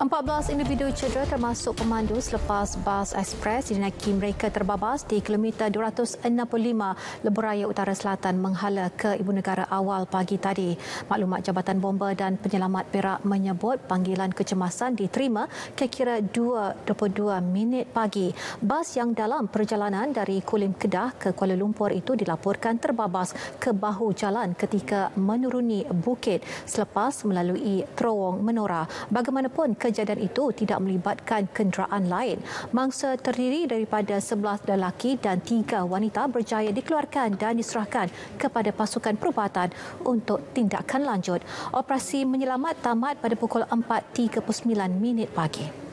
14 individu cedera termasuk pemandu selepas bas ekspres di dinaiki mereka terbabas di kilometer 265 Leberaya Utara Selatan menghala ke Ibu Negara awal pagi tadi. Maklumat Jabatan Bomba dan Penyelamat Perak menyebut panggilan kecemasan diterima kira-kira 2.22 minit pagi. Bas yang dalam perjalanan dari Kulim Kedah ke Kuala Lumpur itu dilaporkan terbabas ke bahu jalan ketika menuruni bukit selepas melalui terowong menora. Bagaimanapun ke kejadian itu tidak melibatkan kenderaan lain. Mangsa terdiri daripada 11 lelaki dan 3 wanita berjaya dikeluarkan dan diserahkan kepada pasukan perubatan untuk tindakan lanjut. Operasi menyelamat tamat pada pukul 4.39 minit pagi.